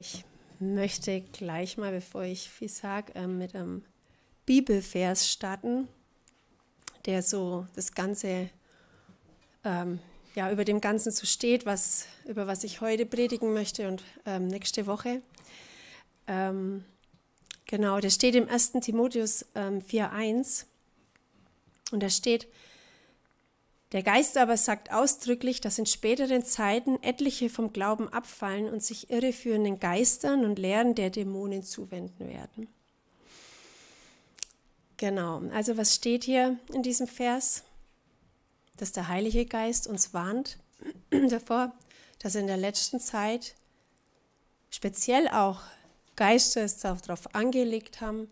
Ich möchte gleich mal, bevor ich viel sage, ähm, mit einem Bibelvers starten, der so das Ganze, ähm, ja, über dem Ganzen so steht, was, über was ich heute predigen möchte und ähm, nächste Woche. Ähm, genau, der steht im 1. Timotheus 4,1 ähm, und da steht, der Geist aber sagt ausdrücklich, dass in späteren Zeiten etliche vom Glauben abfallen und sich irreführenden Geistern und Lehren der Dämonen zuwenden werden. Genau, also was steht hier in diesem Vers? Dass der Heilige Geist uns warnt davor, dass in der letzten Zeit speziell auch Geister es darauf angelegt haben,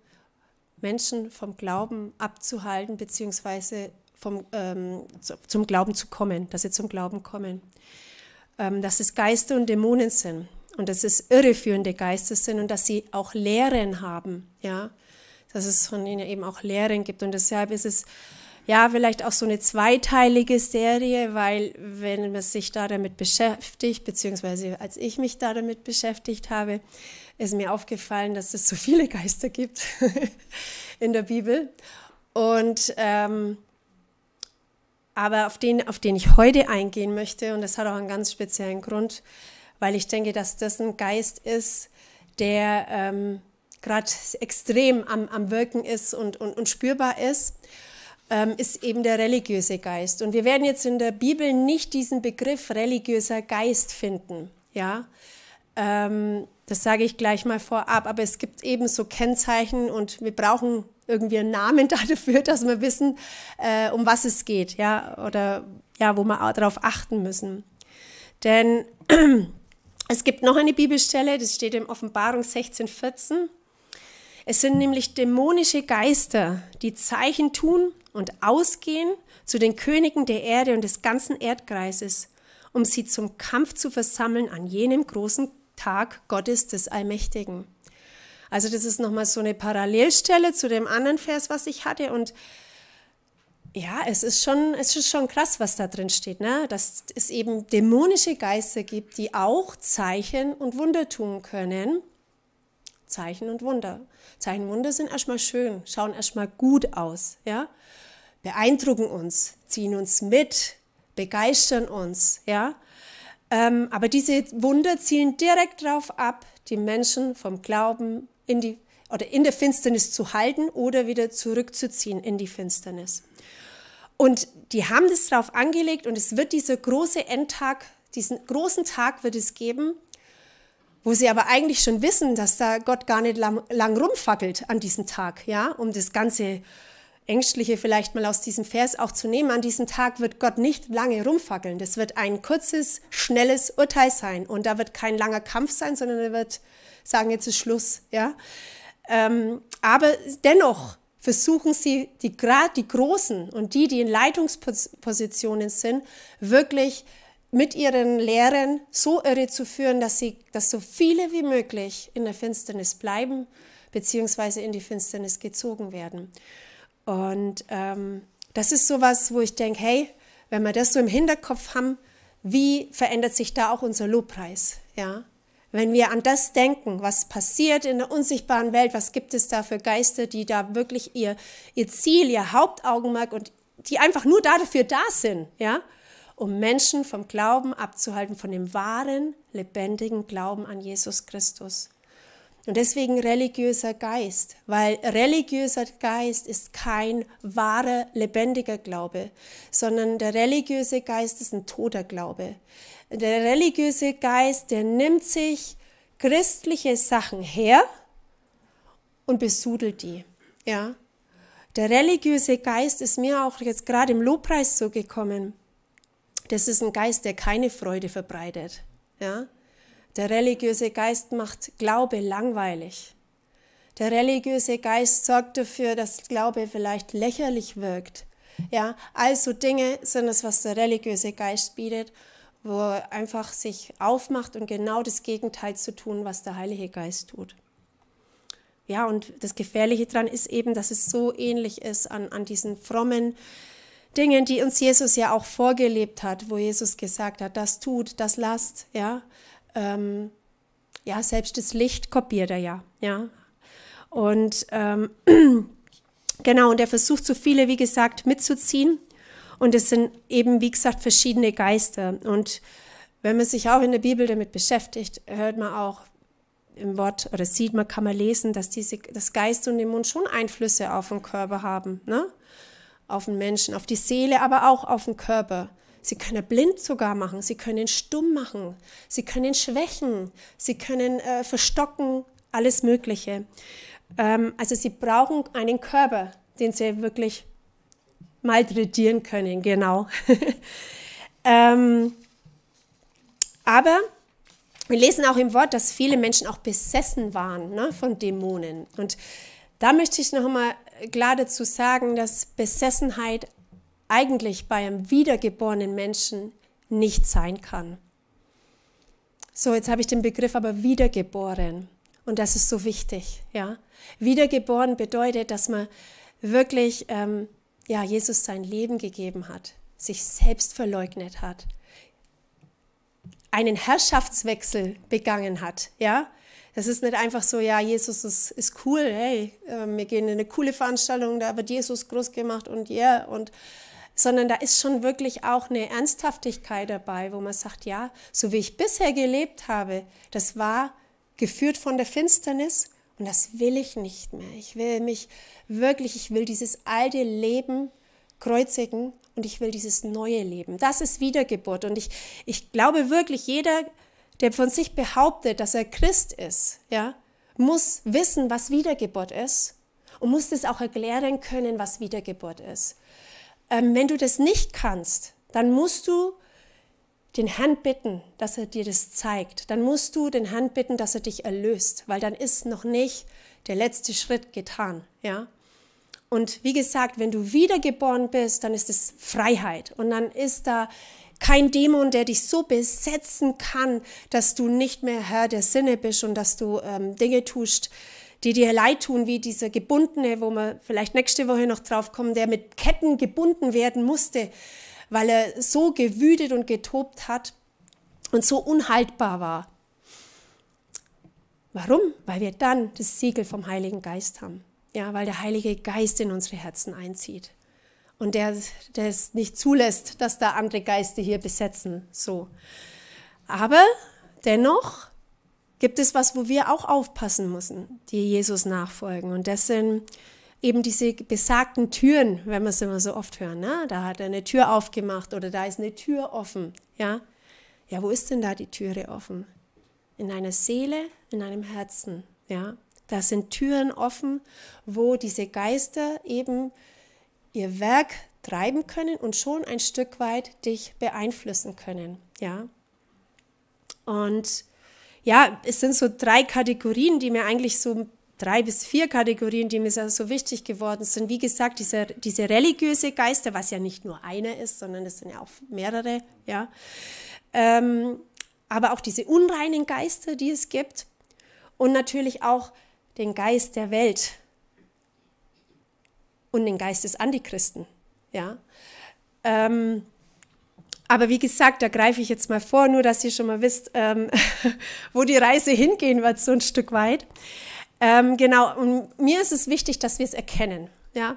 Menschen vom Glauben abzuhalten bzw vom, ähm, zum Glauben zu kommen, dass sie zum Glauben kommen. Ähm, dass es Geister und Dämonen sind und dass es irreführende Geister sind und dass sie auch Lehren haben, ja, dass es von ihnen eben auch Lehren gibt und deshalb ist es ja vielleicht auch so eine zweiteilige Serie, weil wenn man sich da damit beschäftigt, beziehungsweise als ich mich da damit beschäftigt habe, ist mir aufgefallen, dass es so viele Geister gibt in der Bibel und ähm, aber auf den, auf den ich heute eingehen möchte, und das hat auch einen ganz speziellen Grund, weil ich denke, dass das ein Geist ist, der ähm, gerade extrem am, am Wirken ist und, und, und spürbar ist, ähm, ist eben der religiöse Geist. Und wir werden jetzt in der Bibel nicht diesen Begriff religiöser Geist finden, ja. Ähm, das sage ich gleich mal vorab. Aber es gibt eben so Kennzeichen und wir brauchen irgendwie einen Namen dafür, dass wir wissen, äh, um was es geht, ja, oder ja, wo wir darauf achten müssen. Denn es gibt noch eine Bibelstelle, das steht in Offenbarung 16, 14. Es sind nämlich dämonische Geister, die Zeichen tun und ausgehen zu den Königen der Erde und des ganzen Erdkreises, um sie zum Kampf zu versammeln an jenem großen Tag Gottes des Allmächtigen. Also das ist nochmal so eine Parallelstelle zu dem anderen Vers, was ich hatte. Und ja, es ist schon, es ist schon krass, was da drin steht, ne? dass es eben dämonische Geister gibt, die auch Zeichen und Wunder tun können. Zeichen und Wunder. Zeichen und Wunder sind erstmal schön, schauen erstmal gut aus, ja? beeindrucken uns, ziehen uns mit, begeistern uns, ja? Ähm, aber diese Wunder zielen direkt darauf ab, die Menschen vom Glauben in die oder in der Finsternis zu halten oder wieder zurückzuziehen in die Finsternis. Und die haben das darauf angelegt und es wird dieser große Endtag, diesen großen Tag wird es geben, wo sie aber eigentlich schon wissen, dass da Gott gar nicht lang, lang rumfackelt an diesem Tag, ja, um das ganze Ängstliche vielleicht mal aus diesem Vers auch zu nehmen. An diesem Tag wird Gott nicht lange rumfackeln. Das wird ein kurzes, schnelles Urteil sein. Und da wird kein langer Kampf sein, sondern er wird sagen, jetzt ist Schluss. Ja? Ähm, aber dennoch versuchen sie, die, gerade die Großen und die, die in Leitungspositionen sind, wirklich mit ihren Lehren so irre zu führen, dass, sie, dass so viele wie möglich in der Finsternis bleiben, beziehungsweise in die Finsternis gezogen werden. Und ähm, das ist sowas, wo ich denke, hey, wenn wir das so im Hinterkopf haben, wie verändert sich da auch unser Lobpreis? Ja? Wenn wir an das denken, was passiert in der unsichtbaren Welt, was gibt es da für Geister, die da wirklich ihr, ihr Ziel, ihr Hauptaugenmerk und die einfach nur dafür da sind, ja? um Menschen vom Glauben abzuhalten, von dem wahren, lebendigen Glauben an Jesus Christus. Und deswegen religiöser Geist, weil religiöser Geist ist kein wahrer, lebendiger Glaube, sondern der religiöse Geist ist ein toter Glaube. Der religiöse Geist, der nimmt sich christliche Sachen her und besudelt die. Ja? Der religiöse Geist ist mir auch jetzt gerade im Lobpreis so gekommen. Das ist ein Geist, der keine Freude verbreitet. Ja? Der religiöse Geist macht Glaube langweilig. Der religiöse Geist sorgt dafür, dass Glaube vielleicht lächerlich wirkt. Ja, also Dinge sind es, was der religiöse Geist bietet, wo er einfach sich aufmacht und genau das Gegenteil zu tun, was der Heilige Geist tut. Ja, und das Gefährliche daran ist eben, dass es so ähnlich ist an, an diesen frommen Dingen, die uns Jesus ja auch vorgelebt hat, wo Jesus gesagt hat, das tut, das lasst, ja, ähm, ja, selbst das Licht kopiert er ja, ja. Und ähm, genau, und er versucht so viele, wie gesagt, mitzuziehen. Und es sind eben, wie gesagt, verschiedene Geister. Und wenn man sich auch in der Bibel damit beschäftigt, hört man auch im Wort oder sieht man, kann man lesen, dass diese, das Geist und den Mund schon Einflüsse auf den Körper haben, ne? auf den Menschen, auf die Seele, aber auch auf den Körper. Sie können blind sogar machen, sie können stumm machen, sie können schwächen, sie können äh, verstocken, alles Mögliche. Ähm, also sie brauchen einen Körper, den sie wirklich malträtieren können, genau. ähm, aber wir lesen auch im Wort, dass viele Menschen auch besessen waren ne, von Dämonen. Und da möchte ich noch einmal klar dazu sagen, dass Besessenheit eigentlich bei einem wiedergeborenen Menschen nicht sein kann. So, jetzt habe ich den Begriff aber wiedergeboren. Und das ist so wichtig, ja. Wiedergeboren bedeutet, dass man wirklich, ähm, ja, Jesus sein Leben gegeben hat, sich selbst verleugnet hat, einen Herrschaftswechsel begangen hat, ja. Das ist nicht einfach so, ja, Jesus ist, ist cool, hey, ähm, wir gehen in eine coole Veranstaltung, da wird Jesus groß gemacht und ja, yeah, und sondern da ist schon wirklich auch eine Ernsthaftigkeit dabei, wo man sagt, ja, so wie ich bisher gelebt habe, das war geführt von der Finsternis und das will ich nicht mehr. Ich will mich wirklich, ich will dieses alte Leben kreuzigen und ich will dieses neue Leben. Das ist Wiedergeburt. Und ich, ich glaube wirklich, jeder, der von sich behauptet, dass er Christ ist, ja, muss wissen, was Wiedergeburt ist und muss das auch erklären können, was Wiedergeburt ist. Ähm, wenn du das nicht kannst, dann musst du den Herrn bitten, dass er dir das zeigt. Dann musst du den Herrn bitten, dass er dich erlöst, weil dann ist noch nicht der letzte Schritt getan, ja. Und wie gesagt, wenn du wiedergeboren bist, dann ist es Freiheit und dann ist da kein Dämon, der dich so besetzen kann, dass du nicht mehr Herr der Sinne bist und dass du ähm, Dinge tust, die dir leid tun, wie dieser Gebundene, wo wir vielleicht nächste Woche noch drauf kommen, der mit Ketten gebunden werden musste, weil er so gewütet und getobt hat und so unhaltbar war. Warum? Weil wir dann das Siegel vom Heiligen Geist haben. Ja, weil der Heilige Geist in unsere Herzen einzieht. Und der, es nicht zulässt, dass da andere Geister hier besetzen. So. Aber dennoch gibt es was, wo wir auch aufpassen müssen, die Jesus nachfolgen. Und das sind eben diese besagten Türen, wenn wir es immer so oft hören. Ne? Da hat er eine Tür aufgemacht oder da ist eine Tür offen. Ja, ja wo ist denn da die Türe offen? In deiner Seele, in deinem Herzen. Ja, da sind Türen offen, wo diese Geister eben ihr Werk treiben können und schon ein Stück weit dich beeinflussen können. Ja, und ja, es sind so drei Kategorien, die mir eigentlich so drei bis vier Kategorien, die mir so wichtig geworden sind. Wie gesagt, diese, diese religiöse Geister, was ja nicht nur einer ist, sondern es sind ja auch mehrere, ja. Ähm, aber auch diese unreinen Geister, die es gibt und natürlich auch den Geist der Welt und den Geist des Antichristen, ja. Ähm, aber wie gesagt, da greife ich jetzt mal vor, nur dass ihr schon mal wisst, ähm, wo die Reise hingehen wird, so ein Stück weit. Ähm, genau, und mir ist es wichtig, dass wir es erkennen. Ja?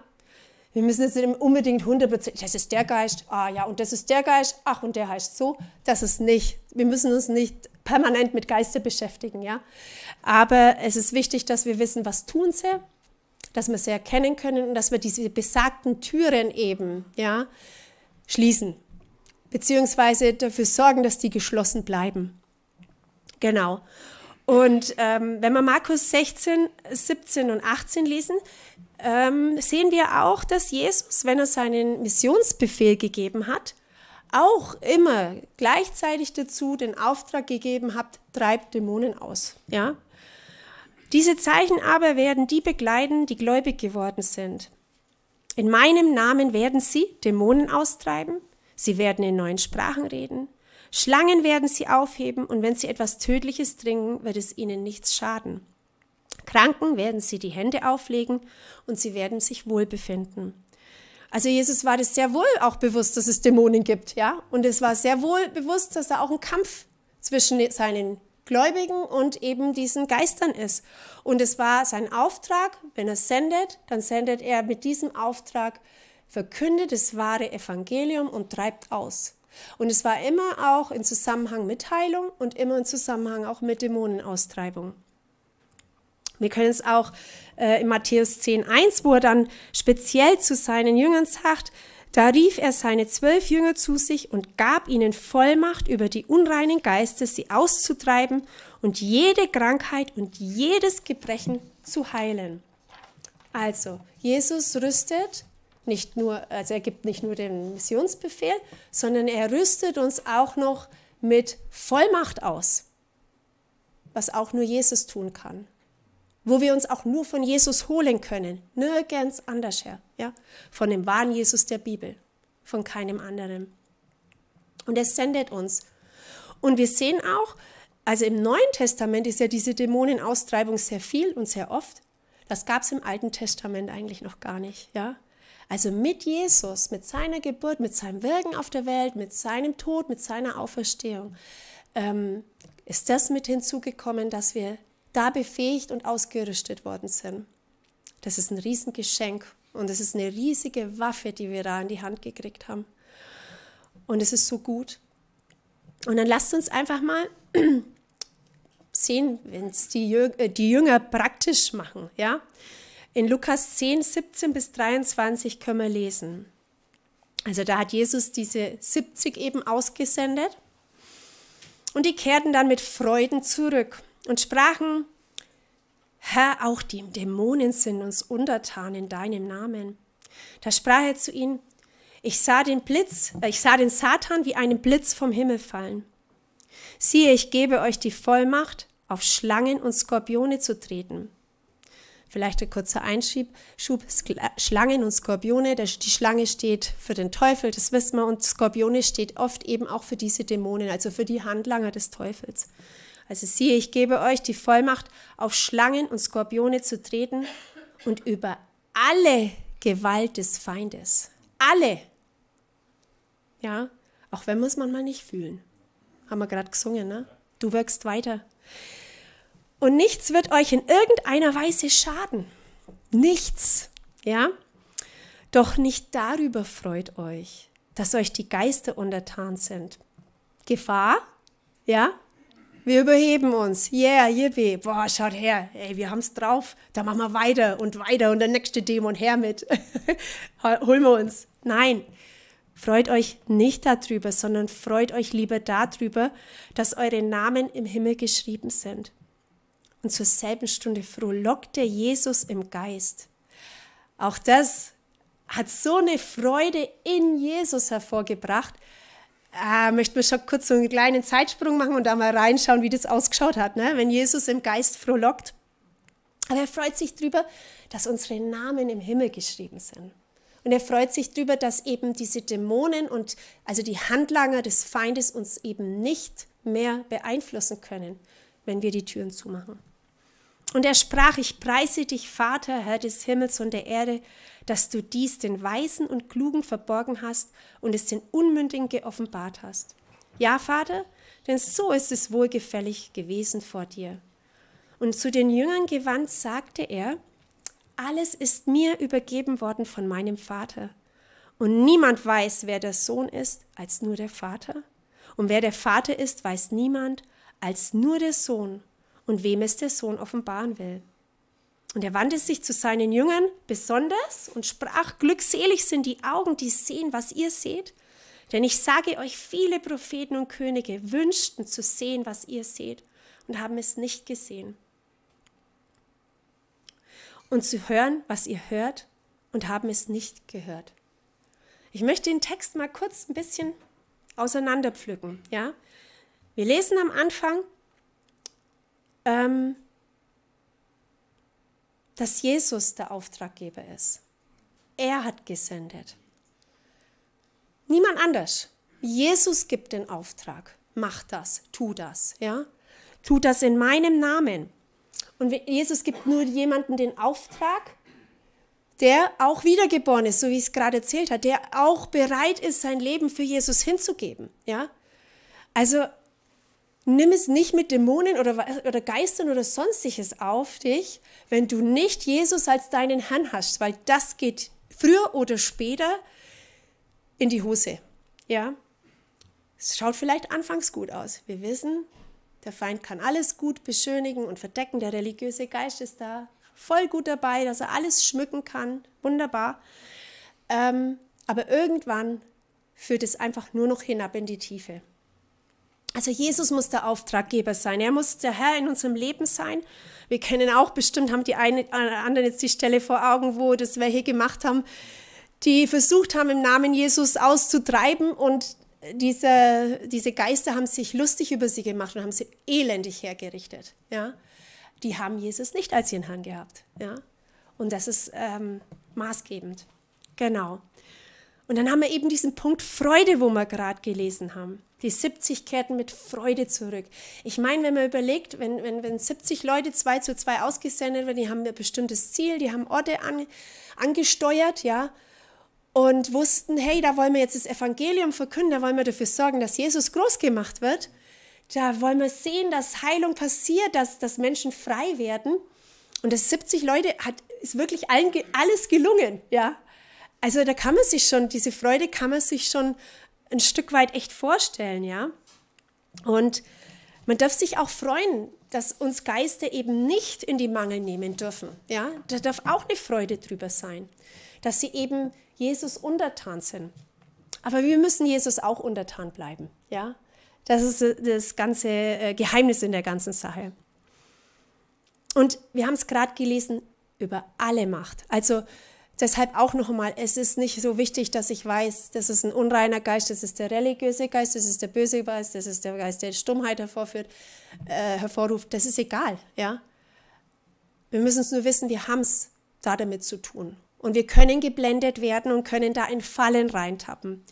Wir müssen jetzt nicht unbedingt 100%, das ist der Geist, ah ja, und das ist der Geist, ach und der heißt so, das ist nicht. Wir müssen uns nicht permanent mit Geister beschäftigen, ja. Aber es ist wichtig, dass wir wissen, was tun sie, dass wir sie erkennen können und dass wir diese besagten Türen eben, ja, schließen beziehungsweise dafür sorgen, dass die geschlossen bleiben. Genau. Und ähm, wenn wir Markus 16, 17 und 18 lesen, ähm, sehen wir auch, dass Jesus, wenn er seinen Missionsbefehl gegeben hat, auch immer gleichzeitig dazu den Auftrag gegeben hat, treibt Dämonen aus. Ja? Diese Zeichen aber werden die begleiten, die gläubig geworden sind. In meinem Namen werden sie Dämonen austreiben, Sie werden in neuen Sprachen reden. Schlangen werden sie aufheben und wenn sie etwas Tödliches trinken, wird es ihnen nichts schaden. Kranken werden sie die Hände auflegen und sie werden sich wohlbefinden. Also Jesus war das sehr wohl auch bewusst, dass es Dämonen gibt, ja? Und es war sehr wohl bewusst, dass da auch ein Kampf zwischen seinen Gläubigen und eben diesen Geistern ist. Und es war sein Auftrag, wenn er sendet, dann sendet er mit diesem Auftrag verkündet das wahre Evangelium und treibt aus. Und es war immer auch in Zusammenhang mit Heilung und immer in Zusammenhang auch mit Dämonenaustreibung. Wir können es auch äh, in Matthäus 10.1, wo er dann speziell zu seinen Jüngern sagt, da rief er seine zwölf Jünger zu sich und gab ihnen Vollmacht über die unreinen Geister, sie auszutreiben und jede Krankheit und jedes Gebrechen zu heilen. Also, Jesus rüstet nicht nur, also er gibt nicht nur den Missionsbefehl, sondern er rüstet uns auch noch mit Vollmacht aus, was auch nur Jesus tun kann, wo wir uns auch nur von Jesus holen können, nirgends anders her, ja, von dem wahren Jesus der Bibel, von keinem anderen. Und er sendet uns. Und wir sehen auch, also im Neuen Testament ist ja diese Dämonenaustreibung sehr viel und sehr oft. Das gab es im Alten Testament eigentlich noch gar nicht, ja. Also mit Jesus, mit seiner Geburt, mit seinem Wirken auf der Welt, mit seinem Tod, mit seiner Auferstehung, ähm, ist das mit hinzugekommen, dass wir da befähigt und ausgerüstet worden sind. Das ist ein Riesengeschenk und es ist eine riesige Waffe, die wir da in die Hand gekriegt haben. Und es ist so gut. Und dann lasst uns einfach mal sehen, wenn es äh, die, Jünger praktisch machen, ja. In Lukas 10, 17 bis 23 können wir lesen. Also da hat Jesus diese 70 eben ausgesendet. Und die kehrten dann mit Freuden zurück und sprachen, Herr, auch die Dämonen sind uns untertan in deinem Namen. Da sprach er zu ihnen, ich sah den Blitz, äh, ich sah den Satan wie einen Blitz vom Himmel fallen. Siehe, ich gebe euch die Vollmacht, auf Schlangen und Skorpione zu treten Vielleicht ein kurzer Einschub. Schub, äh, Schlangen und Skorpione. Die Schlange steht für den Teufel, das wissen wir. Und Skorpione steht oft eben auch für diese Dämonen, also für die Handlanger des Teufels. Also siehe, ich gebe euch die Vollmacht, auf Schlangen und Skorpione zu treten und über alle Gewalt des Feindes. Alle. Ja, auch wenn wir es manchmal nicht fühlen. Haben wir gerade gesungen, ne? Du wirkst weiter. Und nichts wird euch in irgendeiner Weise schaden. Nichts. Ja? Doch nicht darüber freut euch, dass euch die Geister untertan sind. Gefahr? Ja? Wir überheben uns. Yeah, yippie. Boah, schaut her. Ey, wir haben's drauf. Da machen wir weiter und weiter und der nächste Dämon her mit. Holen wir uns. Nein. Freut euch nicht darüber, sondern freut euch lieber darüber, dass eure Namen im Himmel geschrieben sind und zur selben Stunde frohlockte Jesus im Geist. Auch das hat so eine Freude in Jesus hervorgebracht. Äh, möchten wir schon kurz so einen kleinen Zeitsprung machen und da mal reinschauen, wie das ausgeschaut hat, ne? wenn Jesus im Geist frohlockt. Aber er freut sich drüber, dass unsere Namen im Himmel geschrieben sind. Und er freut sich drüber, dass eben diese Dämonen und also die Handlanger des Feindes uns eben nicht mehr beeinflussen können, wenn wir die Türen zumachen. Und er sprach, ich preise dich, Vater, Herr des Himmels und der Erde, dass du dies den Weisen und Klugen verborgen hast und es den Unmündigen geoffenbart hast. Ja, Vater, denn so ist es wohlgefällig gewesen vor dir. Und zu den Jüngern gewandt sagte er, alles ist mir übergeben worden von meinem Vater. Und niemand weiß, wer der Sohn ist, als nur der Vater. Und wer der Vater ist, weiß niemand, als nur der Sohn und wem es der Sohn offenbaren will. Und er wandte sich zu seinen Jüngern besonders und sprach, glückselig sind die Augen, die sehen, was ihr seht. Denn ich sage euch, viele Propheten und Könige wünschten zu sehen, was ihr seht und haben es nicht gesehen. Und zu hören, was ihr hört und haben es nicht gehört. Ich möchte den Text mal kurz ein bisschen auseinanderpflücken, ja? Wir lesen am Anfang, ähm, dass Jesus der Auftraggeber ist. Er hat gesendet. Niemand anders. Jesus gibt den Auftrag. Mach das, tu das, ja? Tu das in meinem Namen. Und Jesus gibt nur jemanden den Auftrag, der auch wiedergeboren ist, so wie ich es gerade erzählt habe, der auch bereit ist, sein Leben für Jesus hinzugeben, ja? Also nimm es nicht mit Dämonen oder, oder Geistern oder sonstiges auf dich, wenn du nicht Jesus als deinen Herrn hast, weil das geht früher oder später in die Hose. Ja, es schaut vielleicht anfangs gut aus. Wir wissen, der Feind kann alles gut beschönigen und verdecken. Der religiöse Geist ist da voll gut dabei, dass er alles schmücken kann. Wunderbar. Ähm, aber irgendwann führt es einfach nur noch hinab in die Tiefe. Also Jesus muss der Auftraggeber sein. Er muss der Herr in unserem Leben sein. Wir kennen auch bestimmt, haben die einen oder äh, anderen jetzt die Stelle vor Augen, wo das welche gemacht haben, die versucht haben, im Namen Jesus auszutreiben und diese, diese Geister haben sich lustig über sie gemacht und haben sie elendig hergerichtet. Ja? Die haben Jesus nicht als ihren Herrn gehabt. Ja? Und das ist ähm, maßgebend. Genau. Und dann haben wir eben diesen Punkt Freude, wo wir gerade gelesen haben. Die 70 kehrten mit Freude zurück. Ich meine, wenn man überlegt, wenn, wenn, wenn 70 Leute 2 zu 2 ausgesendet werden, die haben ein bestimmtes Ziel, die haben Orte an, angesteuert, ja, und wussten, hey, da wollen wir jetzt das Evangelium verkünden, da wollen wir dafür sorgen, dass Jesus groß gemacht wird. Da wollen wir sehen, dass Heilung passiert, dass, dass Menschen frei werden. Und das 70 Leute hat, ist wirklich allen, alles gelungen, ja. Also da kann man sich schon, diese Freude kann man sich schon ein Stück weit echt vorstellen, ja. Und man darf sich auch freuen, dass uns Geister eben nicht in die Mangel nehmen dürfen. Ja, da darf auch eine Freude drüber sein, dass sie eben Jesus untertan sind. Aber wir müssen Jesus auch untertan bleiben. Ja, das ist äh, das ganze äh, Geheimnis in der ganzen Sache. Und wir haben es gerade gelesen über alle Macht. Also Deshalb auch nochmal, es ist nicht so wichtig, dass ich weiß, das ist ein unreiner Geist, das ist der religiöse Geist, das ist der böse Geist, das ist der Geist, der Stummheit hervorführt, äh, hervorruft. Das ist egal, ja. Wir müssen es nur wissen, wir haben es da damit zu tun. Und wir können geblendet werden und können da in Fallen reintappen.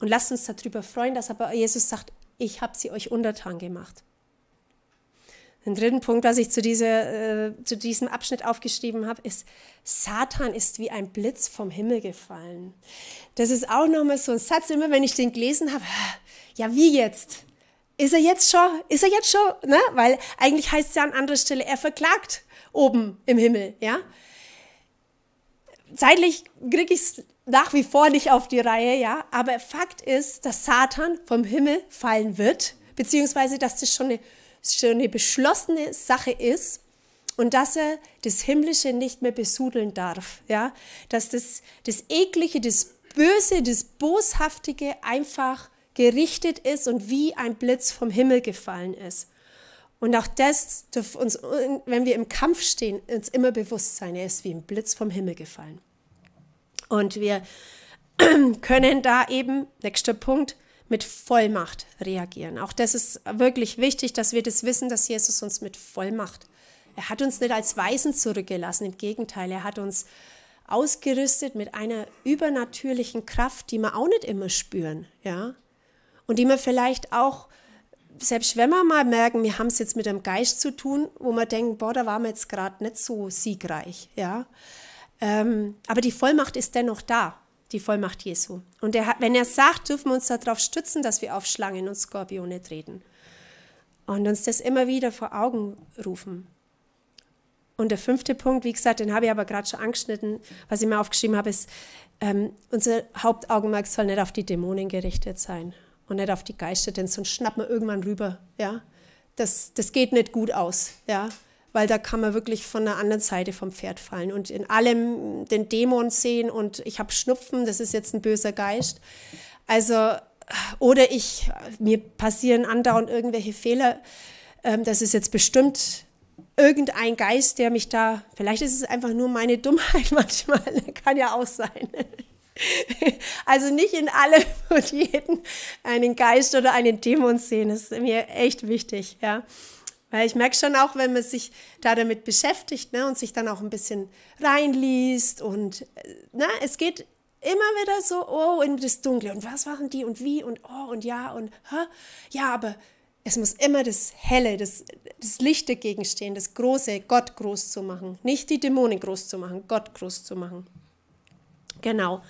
Und lasst uns darüber freuen, dass aber Jesus sagt, ich habe sie euch untertan gemacht. Den dritten Punkt, was ich zu, dieser, äh, zu diesem Abschnitt aufgeschrieben habe, ist, Satan ist wie ein Blitz vom Himmel gefallen. Das ist auch nochmal so ein Satz, immer wenn ich den gelesen habe, ja, wie jetzt? Ist er jetzt schon? Ist er jetzt schon? Ne? Weil eigentlich heißt es ja an anderer Stelle, er verklagt oben im Himmel, ja? Zeitlich kriege ich es nach wie vor nicht auf die Reihe, ja? Aber Fakt ist, dass Satan vom Himmel fallen wird, beziehungsweise, dass das schon eine schon eine beschlossene Sache ist und dass er das Himmlische nicht mehr besudeln darf. Ja? Dass das, das Eklige, das Böse, das Boshaftige einfach gerichtet ist und wie ein Blitz vom Himmel gefallen ist. Und auch das darf uns, wenn wir im Kampf stehen, uns immer bewusst sein. Er ist wie ein Blitz vom Himmel gefallen. Und wir können da eben, nächster Punkt, mit Vollmacht reagieren. Auch das ist wirklich wichtig, dass wir das wissen, dass Jesus uns mit Vollmacht. Er hat uns nicht als Weisen zurückgelassen, im Gegenteil, er hat uns ausgerüstet mit einer übernatürlichen Kraft, die wir auch nicht immer spüren, ja? Und die wir vielleicht auch selbst wenn wir mal merken, wir haben es jetzt mit einem Geist zu tun, wo wir denken, boah, da waren wir jetzt gerade nicht so siegreich, ja. Ähm, aber die Vollmacht ist dennoch da die Vollmacht Jesu. Und er, wenn er sagt, dürfen wir uns darauf stützen, dass wir auf Schlangen und Skorpione treten. Und uns das immer wieder vor Augen rufen. Und der fünfte Punkt, wie gesagt, den habe ich aber gerade schon angeschnitten, was ich mir aufgeschrieben habe, ist, ähm, unser Hauptaugenmerk soll nicht auf die Dämonen gerichtet sein und nicht auf die Geister, denn sonst schnappen wir irgendwann rüber, ja. Das, das geht nicht gut aus, ja weil da kann man wirklich von der anderen Seite vom Pferd fallen und in allem den Dämon sehen und ich habe Schnupfen, das ist jetzt ein böser Geist. Also, oder ich, mir passieren andauernd irgendwelche Fehler. Ähm, das ist jetzt bestimmt irgendein Geist, der mich da, vielleicht ist es einfach nur meine Dummheit manchmal, kann ja auch sein. Also nicht in allem und jeden einen Geist oder einen Dämon sehen, das ist mir echt wichtig, ja. Weil ich merke schon auch, wenn man sich da damit beschäftigt ne, und sich dann auch ein bisschen reinliest und äh, na, ne, es geht immer wieder so, oh, in das Dunkle und was machen die und wie und oh und ja und ha, ja, aber es muss immer das Helle, das, das Licht dagegen stehen, das Große, Gott groß zu machen. Nicht die Dämonen groß zu machen, Gott groß zu machen. Genau.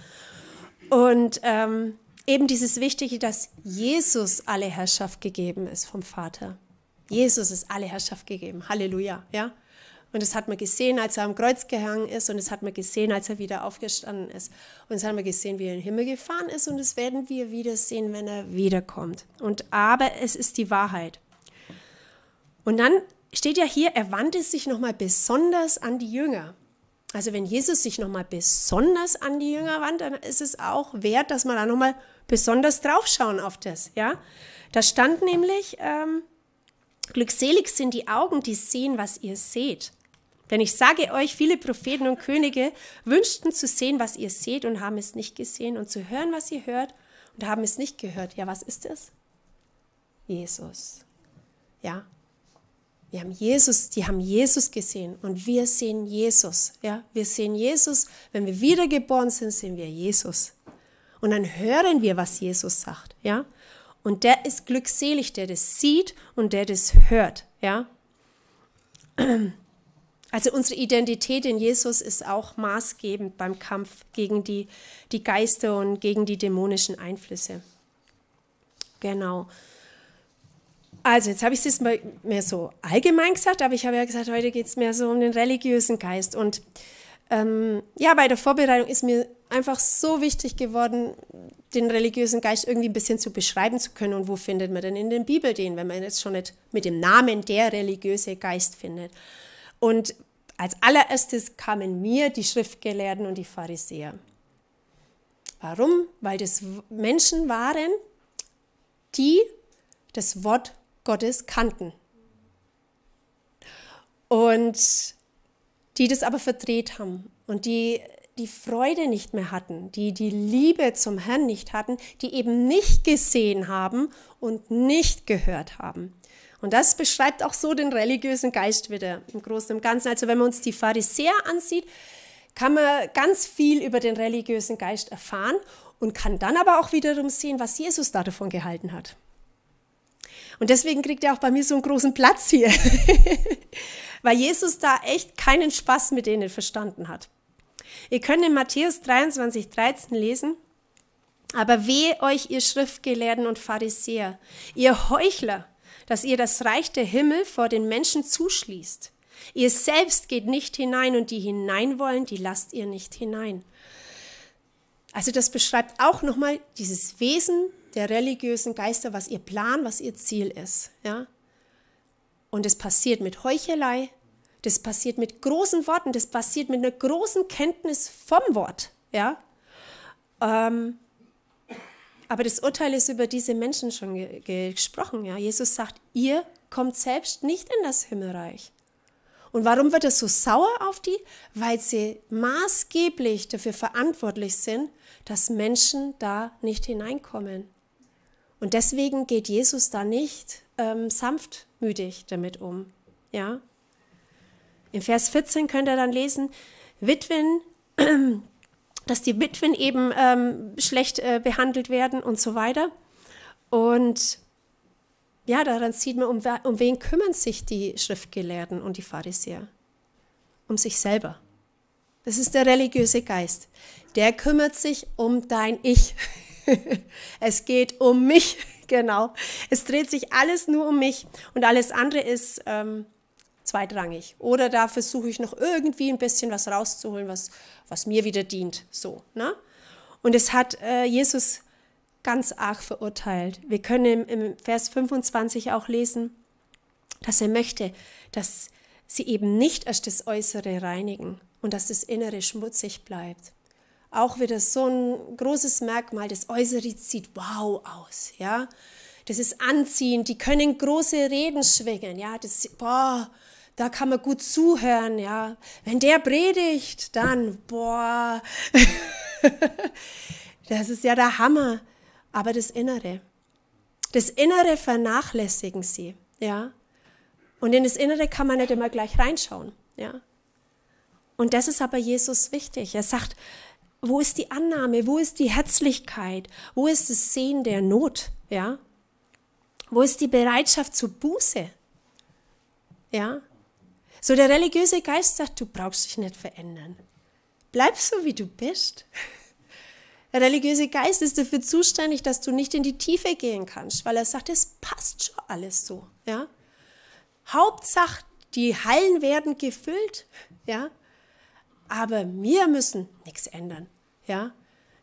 Und ähm, eben dieses Wichtige, dass Jesus alle Herrschaft gegeben ist vom Vater. Jesus ist alle Herrschaft gegeben. Halleluja, ja. Und das hat man gesehen, als er am Kreuz gehangen ist und das hat man gesehen, als er wieder aufgestanden ist. Und das haben wir gesehen, wie er in den Himmel gefahren ist und das werden wir wieder sehen, wenn er wiederkommt. Und aber es ist die Wahrheit. Und dann steht ja hier, er wandte sich nochmal besonders an die Jünger. Also wenn Jesus sich nochmal besonders an die Jünger wandt, dann ist es auch wert, dass man da nochmal besonders draufschauen auf das. Ja, da stand nämlich... Ähm, Glückselig sind die Augen, die sehen, was ihr seht. Denn ich sage euch, viele Propheten und Könige wünschten zu sehen, was ihr seht und haben es nicht gesehen und zu hören, was ihr hört und haben es nicht gehört. Ja, was ist es? Jesus. Ja. Wir haben Jesus, die haben Jesus gesehen und wir sehen Jesus. Ja, wir sehen Jesus. Wenn wir wiedergeboren sind, sehen wir Jesus. Und dann hören wir, was Jesus sagt. Ja, und der ist glückselig, der das sieht und der das hört, ja. Also unsere Identität in Jesus ist auch maßgebend beim Kampf gegen die, die Geister und gegen die dämonischen Einflüsse. Genau. Also jetzt habe ich es mal mehr so allgemein gesagt, aber ich habe ja gesagt, heute geht es mehr so um den religiösen Geist. Und ähm, ja, bei der Vorbereitung ist mir einfach so wichtig geworden, den religiösen Geist irgendwie ein bisschen zu beschreiben zu können. Und wo findet man denn in der Bibel den, wenn man jetzt schon nicht mit dem Namen der religiöse Geist findet? Und als allererstes kamen mir die Schriftgelehrten und die Pharisäer. Warum? Weil das Menschen waren, die das Wort Gottes kannten. Und die das aber verdreht haben und die die Freude nicht mehr hatten, die die Liebe zum Herrn nicht hatten, die eben nicht gesehen haben und nicht gehört haben. Und das beschreibt auch so den religiösen Geist wieder im Großen und Ganzen. Also wenn man uns die Pharisäer ansieht, kann man ganz viel über den religiösen Geist erfahren und kann dann aber auch wiederum sehen, was Jesus da davon gehalten hat. Und deswegen kriegt er auch bei mir so einen großen Platz hier. weil Jesus da echt keinen Spaß mit denen verstanden hat. Ihr könnt in Matthäus 23, 13 lesen, aber weh euch, ihr Schriftgelehrten und Pharisäer, ihr Heuchler, dass ihr das Reich der Himmel vor den Menschen zuschließt. Ihr selbst geht nicht hinein und die hinein wollen, die lasst ihr nicht hinein. Also das beschreibt auch nochmal dieses Wesen der religiösen Geister, was ihr Plan, was ihr Ziel ist. Ja? Und das passiert mit Heuchelei, das passiert mit großen Worten, das passiert mit einer großen Kenntnis vom Wort. Ja? Ähm, aber das Urteil ist über diese Menschen schon ge ge gesprochen. Ja? Jesus sagt, ihr kommt selbst nicht in das Himmelreich. Und warum wird er so sauer auf die? Weil sie maßgeblich dafür verantwortlich sind, dass Menschen da nicht hineinkommen. Und deswegen geht Jesus da nicht ähm, sanftmütig damit um. Ja? Im Vers 14 könnt ihr dann lesen, Witwen, dass die Witwen eben ähm, schlecht äh, behandelt werden und so weiter. Und ja, daran sieht man, um, um wen kümmern sich die Schriftgelehrten und die Pharisäer? Um sich selber. Das ist der religiöse Geist. Der kümmert sich um dein Ich. es geht um mich genau. Es dreht sich alles nur um mich und alles andere ist ähm, zweitrangig. Oder da versuche ich noch irgendwie ein bisschen was rauszuholen, was, was mir wieder dient. So, ne? Und es hat äh, Jesus ganz arg verurteilt. Wir können im, im Vers 25 auch lesen, dass er möchte, dass sie eben nicht erst das Äußere reinigen und dass das Innere schmutzig bleibt auch wieder so ein großes Merkmal. Das Äußere sieht wow aus, ja. Das ist anziehend. Die können große Reden schwingen, ja. Das, boah, da kann man gut zuhören, ja. Wenn der predigt, dann, boah, das ist ja der Hammer. Aber das Innere, das Innere vernachlässigen sie, ja. Und in das Innere kann man nicht immer gleich reinschauen, ja. Und das ist aber Jesus wichtig. Er sagt, wo ist die Annahme, wo ist die Herzlichkeit, wo ist das Sehen der Not, ja? Wo ist die Bereitschaft zur Buße? Ja? So der religiöse Geist sagt, du brauchst dich nicht verändern. Bleib so, wie du bist. Der religiöse Geist ist dafür zuständig, dass du nicht in die Tiefe gehen kannst, weil er sagt, es passt schon alles so, ja? Hauptsache, die Hallen werden gefüllt, ja? Aber wir müssen nichts ändern. Ja?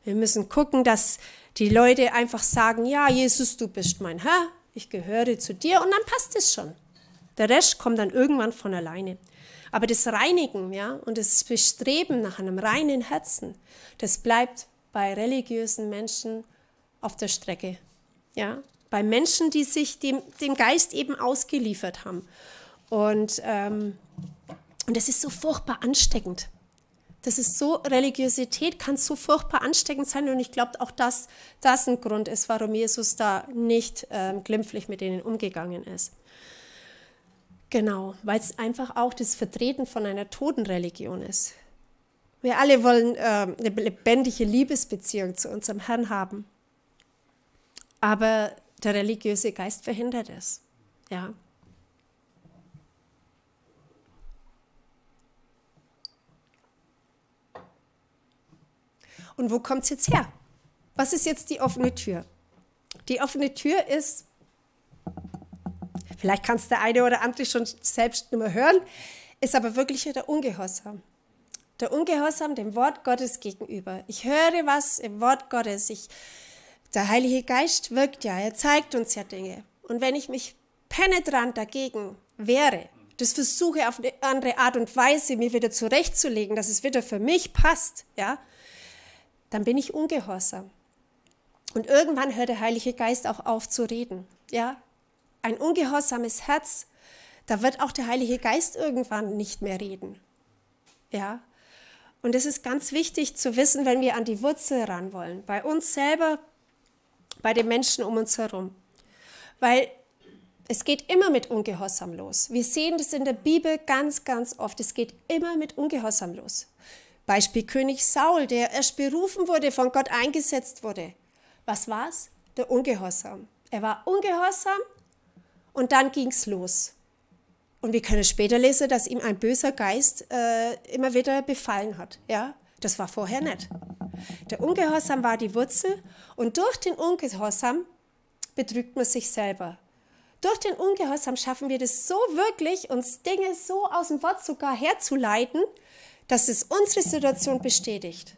Wir müssen gucken, dass die Leute einfach sagen, ja, Jesus, du bist mein Herr, ich gehöre zu dir und dann passt es schon. Der Rest kommt dann irgendwann von alleine. Aber das Reinigen ja, und das Bestreben nach einem reinen Herzen, das bleibt bei religiösen Menschen auf der Strecke. Ja? Bei Menschen, die sich dem, dem Geist eben ausgeliefert haben. Und, ähm, und das ist so furchtbar ansteckend. Das ist so, Religiosität kann so furchtbar ansteckend sein und ich glaube auch, dass das ein Grund ist, warum Jesus da nicht äh, glimpflich mit ihnen umgegangen ist. Genau, weil es einfach auch das Vertreten von einer toten Religion ist. Wir alle wollen äh, eine lebendige Liebesbeziehung zu unserem Herrn haben. Aber der religiöse Geist verhindert es. Ja. Und wo kommt es jetzt her? Was ist jetzt die offene Tür? Die offene Tür ist, vielleicht kann es der eine oder andere schon selbst nur hören, ist aber wirklich der Ungehorsam. Der Ungehorsam dem Wort Gottes gegenüber. Ich höre was im Wort Gottes. Ich, der Heilige Geist wirkt ja, er zeigt uns ja Dinge. Und wenn ich mich penetrant dagegen wäre, das versuche auf eine andere Art und Weise mir wieder zurechtzulegen, dass es wieder für mich passt, ja, dann bin ich ungehorsam. Und irgendwann hört der Heilige Geist auch auf zu reden. Ja, ein ungehorsames Herz, da wird auch der Heilige Geist irgendwann nicht mehr reden. Ja, und es ist ganz wichtig zu wissen, wenn wir an die Wurzel ran wollen, bei uns selber, bei den Menschen um uns herum, weil es geht immer mit Ungehorsam los. Wir sehen das in der Bibel ganz, ganz oft. Es geht immer mit Ungehorsam los. Beispiel König Saul, der erst berufen wurde, von Gott eingesetzt wurde. Was war's? Der Ungehorsam. Er war ungehorsam und dann ging's los. Und wir können später lesen, dass ihm ein böser Geist äh, immer wieder befallen hat. Ja, das war vorher nicht. Der Ungehorsam war die Wurzel und durch den Ungehorsam betrügt man sich selber. Durch den Ungehorsam schaffen wir das so wirklich, uns Dinge so aus dem Wort sogar herzuleiten, dass es unsere Situation bestätigt.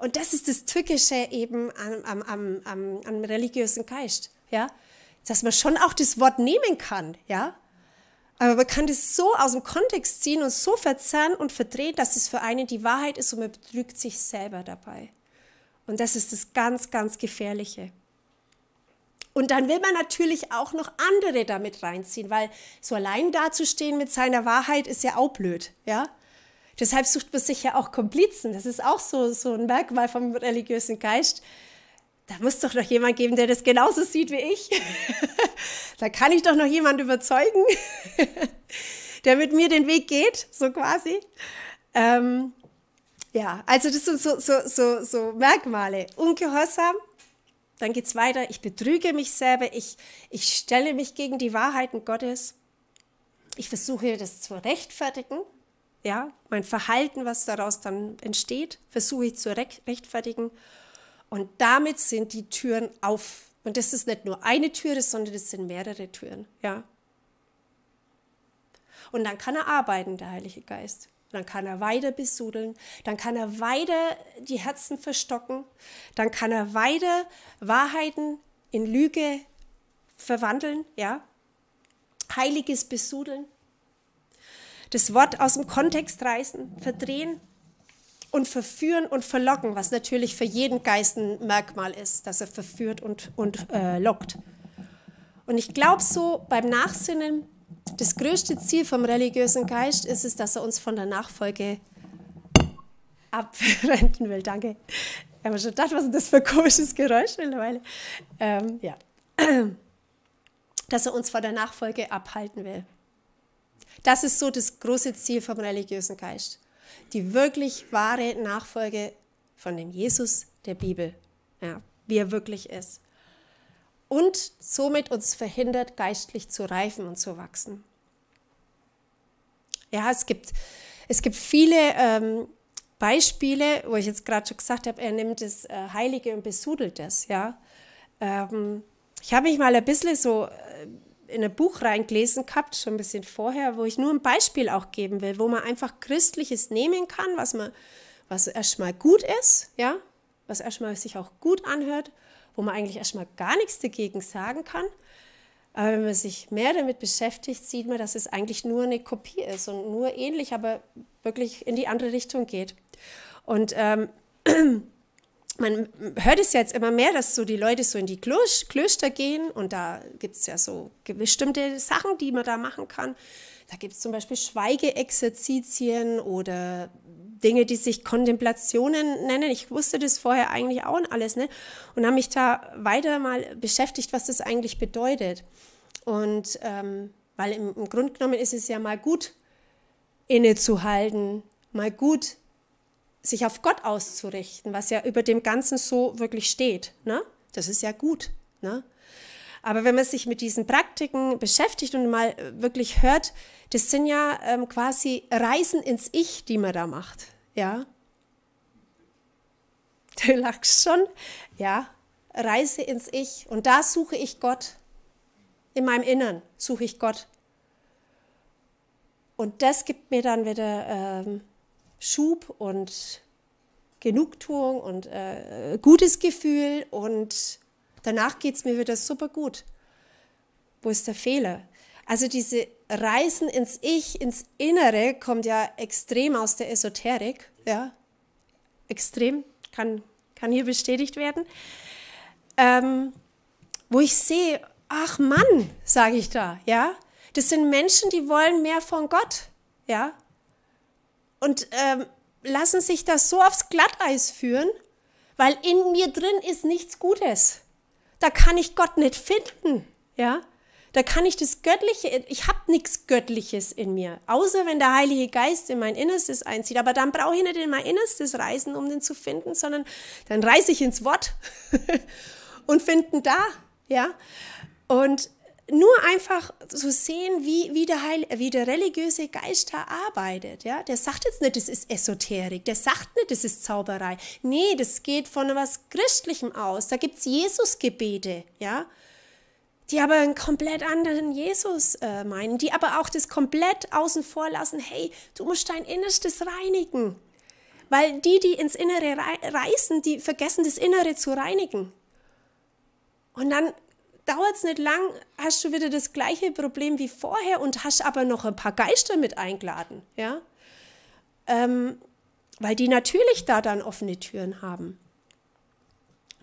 Und das ist das Tückische eben am, am, am, am religiösen Geist, ja, dass man schon auch das Wort nehmen kann, ja. Aber man kann das so aus dem Kontext ziehen und so verzerren und verdrehen, dass es für einen die Wahrheit ist und man betrügt sich selber dabei. Und das ist das ganz, ganz Gefährliche. Und dann will man natürlich auch noch andere damit reinziehen, weil so allein dazustehen mit seiner Wahrheit ist ja auch blöd, ja. Deshalb sucht man sich ja auch Komplizen. Das ist auch so, so ein Merkmal vom religiösen Geist. Da muss doch noch jemand geben, der das genauso sieht wie ich. da kann ich doch noch jemand überzeugen, der mit mir den Weg geht, so quasi. Ähm, ja, also das sind so, so, so, so Merkmale. Ungehorsam, dann geht es weiter. Ich betrüge mich selber. Ich, ich stelle mich gegen die Wahrheiten Gottes. Ich versuche das zu rechtfertigen ja, mein Verhalten, was daraus dann entsteht, versuche ich zu rechtfertigen. Und damit sind die Türen auf. Und das ist nicht nur eine Türe, sondern das sind mehrere Türen, ja. Und dann kann er arbeiten, der Heilige Geist. Dann kann er weiter besudeln, dann kann er weiter die Herzen verstocken, dann kann er weiter Wahrheiten in Lüge verwandeln, ja. Heiliges besudeln, das Wort aus dem Kontext reißen, verdrehen und verführen und verlocken, was natürlich für jeden Geist ein Merkmal ist, dass er verführt und, und äh, lockt. Und ich glaube so beim Nachsinnen, das größte Ziel vom religiösen Geist ist es, dass er uns von der Nachfolge abwenden will. Danke. Ich habe schon gedacht, was ist das für ein komisches Geräusch mittlerweile? Ähm, ja. Dass er uns von der Nachfolge abhalten will. Das ist so das große Ziel vom religiösen Geist. Die wirklich wahre Nachfolge von dem Jesus der Bibel, ja, wie er wirklich ist. Und somit uns verhindert, geistlich zu reifen und zu wachsen. Ja, es gibt, es gibt viele ähm, Beispiele, wo ich jetzt gerade schon gesagt habe, er nimmt das äh, Heilige und besudelt es, ja. Ähm, ich habe mich mal ein bisschen so in ein Buch reingelesen gehabt, schon ein bisschen vorher, wo ich nur ein Beispiel auch geben will, wo man einfach Christliches nehmen kann, was man, was erstmal gut ist, ja, was erstmal sich auch gut anhört, wo man eigentlich erstmal gar nichts dagegen sagen kann. Aber wenn man sich mehr damit beschäftigt, sieht man, dass es eigentlich nur eine Kopie ist und nur ähnlich, aber wirklich in die andere Richtung geht. Und ähm, man hört es jetzt immer mehr, dass so die Leute so in die Klöster gehen und da gibt es ja so bestimmte Sachen, die man da machen kann. Da gibt es zum Beispiel Schweigeexerzitien oder Dinge, die sich Kontemplationen nennen. Ich wusste das vorher eigentlich auch und alles, ne? Und habe mich da weiter mal beschäftigt, was das eigentlich bedeutet. Und ähm, weil im, im Grunde genommen ist es ja mal gut innezuhalten, mal gut sich auf Gott auszurichten, was ja über dem Ganzen so wirklich steht. Ne? Das ist ja gut. Ne? Aber wenn man sich mit diesen Praktiken beschäftigt und mal äh, wirklich hört, das sind ja ähm, quasi Reisen ins Ich, die man da macht. Ja. Du lachst schon. Ja. Reise ins Ich. Und da suche ich Gott. In meinem Innern suche ich Gott. Und das gibt mir dann wieder ähm, Schub und Genugtuung und äh, gutes Gefühl und danach geht es mir wieder super gut. Wo ist der Fehler? Also diese Reisen ins Ich, ins Innere kommt ja extrem aus der Esoterik, ja, extrem, kann, kann hier bestätigt werden, ähm, wo ich sehe, ach Mann, sage ich da, ja, das sind Menschen, die wollen mehr von Gott, ja, und ähm, lassen sich das so aufs Glatteis führen, weil in mir drin ist nichts Gutes. Da kann ich Gott nicht finden, ja? Da kann ich das Göttliche, ich habe nichts Göttliches in mir, außer wenn der Heilige Geist in mein Innerstes einzieht. Aber dann brauche ich nicht in mein Innerstes reisen, um den zu finden, sondern dann reise ich ins Wort und finden da, ja? Und nur einfach so sehen, wie, wie, der Heil, wie der religiöse Geist da arbeitet. Ja? Der sagt jetzt nicht, das ist Esoterik, der sagt nicht, das ist Zauberei. Nee, das geht von was Christlichem aus. Da gibt's Jesusgebete, ja? die aber einen komplett anderen Jesus äh, meinen, die aber auch das komplett außen vor lassen, hey, du musst dein Innerstes reinigen. Weil die, die ins Innere reißen, die vergessen das Innere zu reinigen. Und dann dauert es nicht lang, hast du wieder das gleiche Problem wie vorher und hast aber noch ein paar Geister mit eingeladen, ja? Ähm, weil die natürlich da dann offene Türen haben.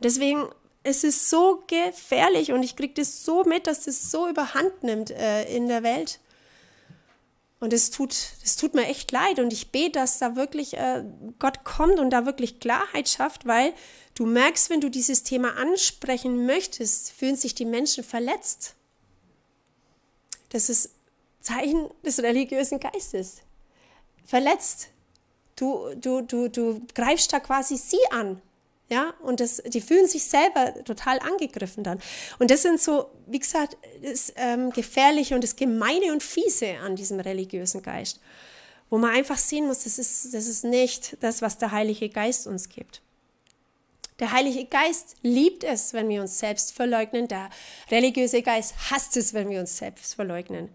Deswegen es ist so gefährlich und ich kriege das so mit, dass das so überhand nimmt äh, in der Welt. Und es tut, es tut mir echt leid und ich bete, dass da wirklich äh, Gott kommt und da wirklich Klarheit schafft, weil Du merkst, wenn du dieses Thema ansprechen möchtest, fühlen sich die Menschen verletzt. Das ist Zeichen des religiösen Geistes. Verletzt. Du, du, du, du greifst da quasi sie an. Ja, und das, die fühlen sich selber total angegriffen dann. Und das sind so, wie gesagt, das ähm, Gefährliche und das Gemeine und Fiese an diesem religiösen Geist. Wo man einfach sehen muss, das ist, das ist nicht das, was der Heilige Geist uns gibt. Der Heilige Geist liebt es, wenn wir uns selbst verleugnen. Der religiöse Geist hasst es, wenn wir uns selbst verleugnen.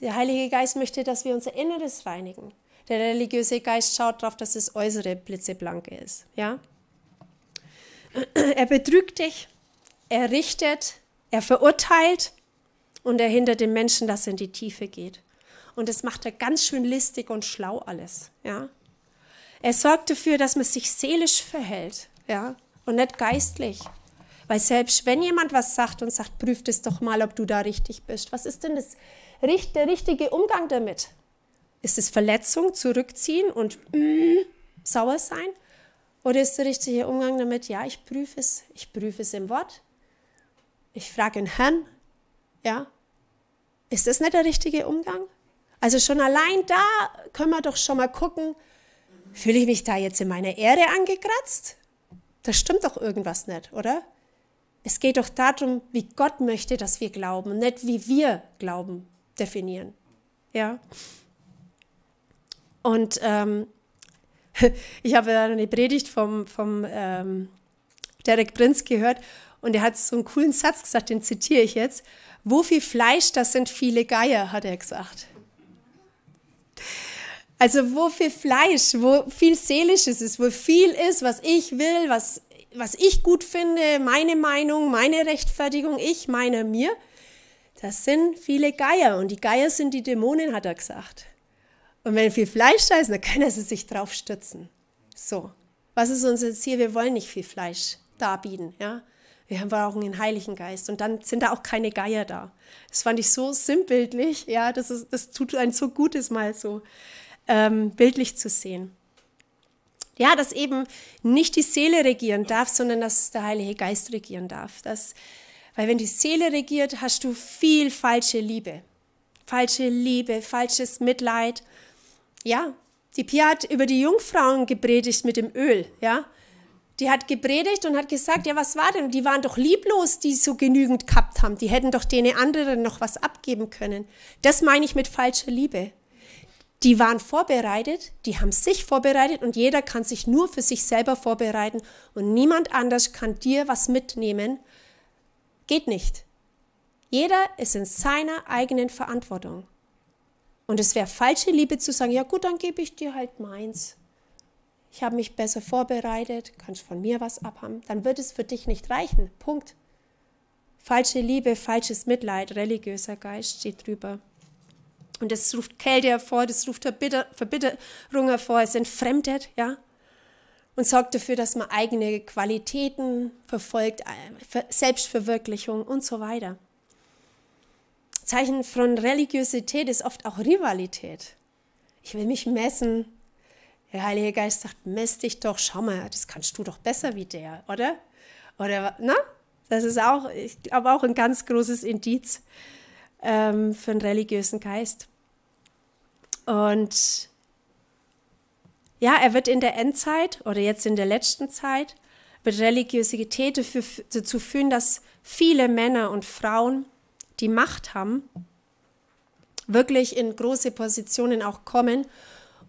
Der Heilige Geist möchte, dass wir unser Inneres reinigen. Der religiöse Geist schaut darauf, dass das Äußere blitzeblanke ist. Ja? Er betrügt dich, er richtet, er verurteilt und er hindert den Menschen, dass er in die Tiefe geht. Und das macht er ganz schön listig und schlau alles. Ja? Er sorgt dafür, dass man sich seelisch verhält. Ja? und nicht geistlich. Weil selbst wenn jemand was sagt und sagt, prüf das doch mal, ob du da richtig bist, was ist denn das, der richtige Umgang damit? Ist es Verletzung, zurückziehen und mm, sauer sein? Oder ist der richtige Umgang damit, ja, ich prüfe es, ich prüfe es im Wort, ich frage den Herrn, ja, ist das nicht der richtige Umgang? Also schon allein da können wir doch schon mal gucken, fühle ich mich da jetzt in meiner Ehre angekratzt? Da stimmt doch irgendwas nicht, oder? Es geht doch darum, wie Gott möchte, dass wir glauben, nicht wie wir Glauben definieren. Ja. Und ähm, ich habe eine Predigt vom, vom ähm, Derek Prinz gehört und er hat so einen coolen Satz gesagt, den zitiere ich jetzt. Wo viel Fleisch, das sind viele Geier, hat er gesagt. Also wo viel Fleisch, wo viel Seelisches ist, wo viel ist, was ich will, was, was ich gut finde, meine Meinung, meine Rechtfertigung, ich, meine, mir. Das sind viele Geier und die Geier sind die Dämonen, hat er gesagt. Und wenn viel Fleisch da ist, dann können sie sich drauf stützen. So, was ist unser Ziel? Wir wollen nicht viel Fleisch darbieten, ja. Wir brauchen den Heiligen Geist und dann sind da auch keine Geier da. Das fand ich so sinnbildlich, ja, das, ist, das tut ein so Gutes mal so ähm, bildlich zu sehen. Ja, dass eben nicht die Seele regieren darf, sondern dass der Heilige Geist regieren darf. Dass, weil wenn die Seele regiert, hast du viel falsche Liebe. Falsche Liebe, falsches Mitleid. Ja, die Pia hat über die Jungfrauen gepredigt mit dem Öl, ja. Die hat gepredigt und hat gesagt, ja, was war denn? Die waren doch lieblos, die so genügend gehabt haben. Die hätten doch denen anderen noch was abgeben können. Das meine ich mit falscher Liebe. Die waren vorbereitet, die haben sich vorbereitet und jeder kann sich nur für sich selber vorbereiten und niemand anders kann dir was mitnehmen. Geht nicht. Jeder ist in seiner eigenen Verantwortung. Und es wäre falsche Liebe zu sagen, ja gut, dann gebe ich dir halt meins. Ich habe mich besser vorbereitet, kannst von mir was abhaben. Dann wird es für dich nicht reichen. Punkt. Falsche Liebe, falsches Mitleid, religiöser Geist steht drüber. Und das ruft Kälte hervor, das ruft Verbitterung hervor, es entfremdet, ja. Und sorgt dafür, dass man eigene Qualitäten verfolgt, äh, Selbstverwirklichung und so weiter. Zeichen von Religiosität ist oft auch Rivalität. Ich will mich messen. Der Heilige Geist sagt, mess dich doch, schau mal, das kannst du doch besser wie der, oder? Oder, na? Das ist auch, ich glaube, auch ein ganz großes Indiz ähm, für einen religiösen Geist. Und ja, er wird in der Endzeit oder jetzt in der letzten Zeit, wird Religiosität dazu führen, dass viele Männer und Frauen, die Macht haben, wirklich in große Positionen auch kommen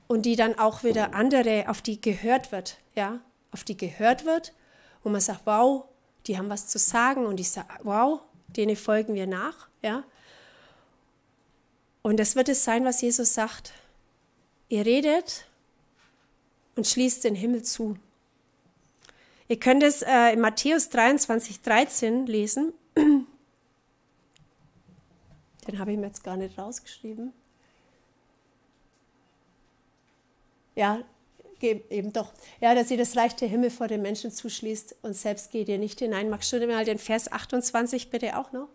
und die dann auch wieder andere, auf die gehört wird, ja, auf die gehört wird, wo man sagt, wow, die haben was zu sagen und ich sage, wow, denen folgen wir nach, ja. Und das wird es sein, was Jesus sagt. Ihr redet und schließt den Himmel zu. Ihr könnt es äh, in Matthäus 23, 13 lesen. Den habe ich mir jetzt gar nicht rausgeschrieben. Ja, eben doch. Ja, dass ihr das Reich der Himmel vor den Menschen zuschließt und selbst geht ihr nicht hinein. Magst du mir mal den Vers 28 bitte auch noch?